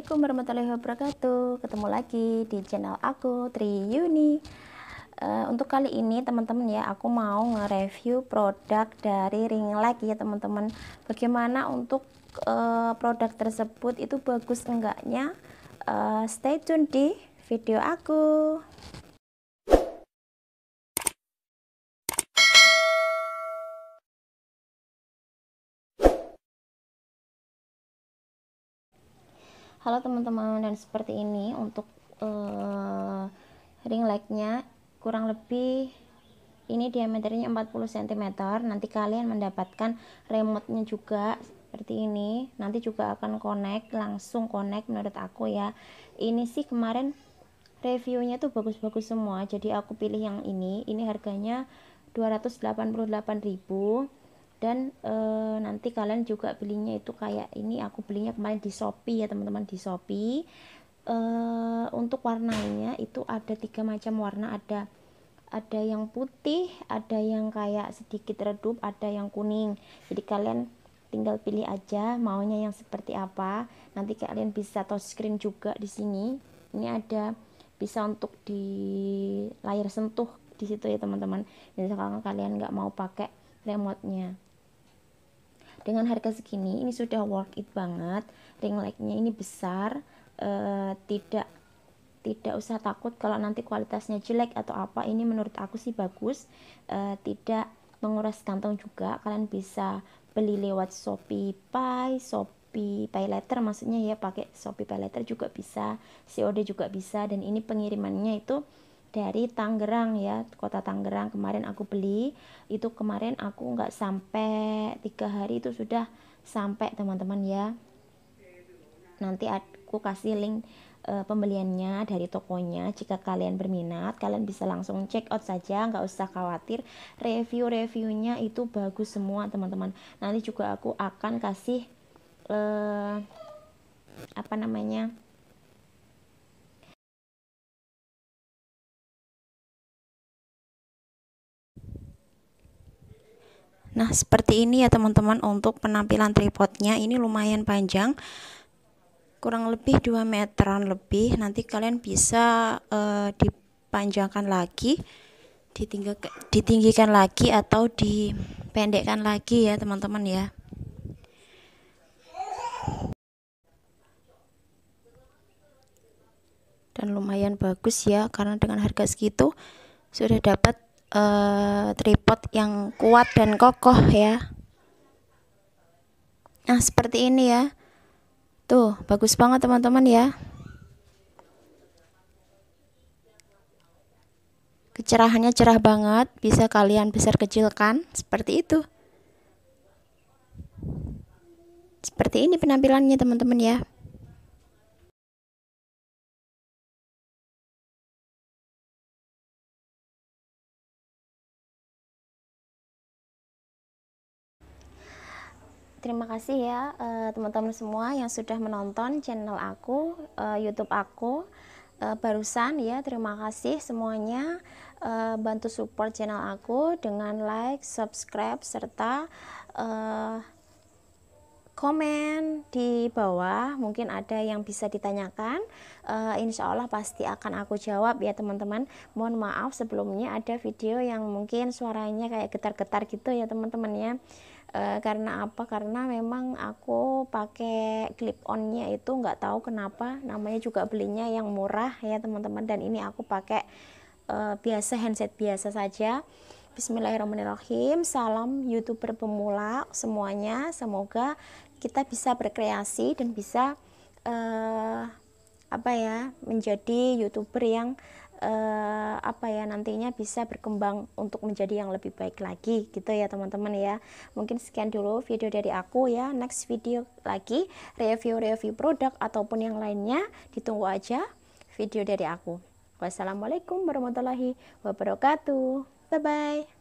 Assalamualaikum warahmatullahi wabarakatuh Ketemu lagi di channel aku Yuni. uh, eh, Untuk kali ini teman-teman ya Aku mau nge-review produk dari light ya teman-teman Bagaimana untuk uh, produk tersebut itu bagus enggaknya uh, Stay tune di video aku halo teman-teman dan seperti ini untuk uh, ring lightnya kurang lebih ini diameternya 40 cm nanti kalian mendapatkan remote nya juga seperti ini nanti juga akan connect langsung connect menurut aku ya ini sih kemarin reviewnya tuh bagus-bagus semua jadi aku pilih yang ini ini harganya 288.000 dan e, nanti kalian juga belinya itu kayak ini aku belinya kemarin di Shopee ya teman-teman di Shopee e, untuk warnanya itu ada tiga macam warna ada ada yang putih ada yang kayak sedikit redup ada yang kuning jadi kalian tinggal pilih aja maunya yang seperti apa nanti kalian bisa touchscreen juga di sini ini ada bisa untuk di layar sentuh di situ ya teman-teman misalkan kalian nggak mau pakai remote-nya dengan harga segini ini sudah worth it banget ring lightnya ini besar uh, tidak tidak usah takut kalau nanti kualitasnya jelek atau apa ini menurut aku sih bagus uh, tidak menguras kantong juga kalian bisa beli lewat Shopee Pay, Shopee Pay Letter maksudnya ya pakai Shopee Pay Letter juga bisa, COD juga bisa dan ini pengirimannya itu dari Tangerang ya kota Tangerang kemarin aku beli itu kemarin aku nggak sampai tiga hari itu sudah sampai teman-teman ya nanti aku kasih link e, pembeliannya dari tokonya jika kalian berminat kalian bisa langsung check out saja nggak usah khawatir review-reviewnya itu bagus semua teman-teman nanti juga aku akan kasih e, apa namanya Nah, seperti ini ya teman-teman untuk penampilan tripodnya. Ini lumayan panjang. Kurang lebih 2 meteran lebih. Nanti kalian bisa uh, dipanjangkan lagi, ditinggikan lagi atau dipendekkan lagi ya teman-teman ya. dan lumayan bagus ya karena dengan harga segitu sudah dapat uh, tripod yang kuat dan kokoh ya nah seperti ini ya tuh bagus banget teman-teman ya kecerahannya cerah banget bisa kalian besar kecilkan seperti itu seperti ini penampilannya teman-teman ya terima kasih ya eh, teman-teman uh, semua yang sudah menonton channel aku, uh, YouTube aku uh, barusan ya. Terima kasih semuanya uh, bantu support channel aku dengan like, subscribe serta uh, komen di bawah. Mungkin ada yang bisa ditanyakan. Uh, insya Allah pasti akan aku jawab ya teman-teman. Mohon maaf sebelumnya ada video yang mungkin suaranya kayak getar-getar gitu ya teman-teman ya Eh, karena apa karena memang aku pakai clip onnya itu nggak tahu kenapa namanya juga belinya yang murah ya teman-teman dan ini aku pakai e, biasa handset biasa saja Bismillahirrahmanirrahim salam youtuber pemula semuanya semoga kita bisa berkreasi dan bisa uh, apa ya menjadi youtuber yang uh, apa ya nantinya bisa berkembang untuk menjadi yang lebih baik lagi gitu ya teman-teman ya mungkin sekian dulu video dari aku ya next video lagi review-review produk ataupun yang lainnya ditunggu aja video dari aku wassalamualaikum warahmatullahi wabarakatuh bye bye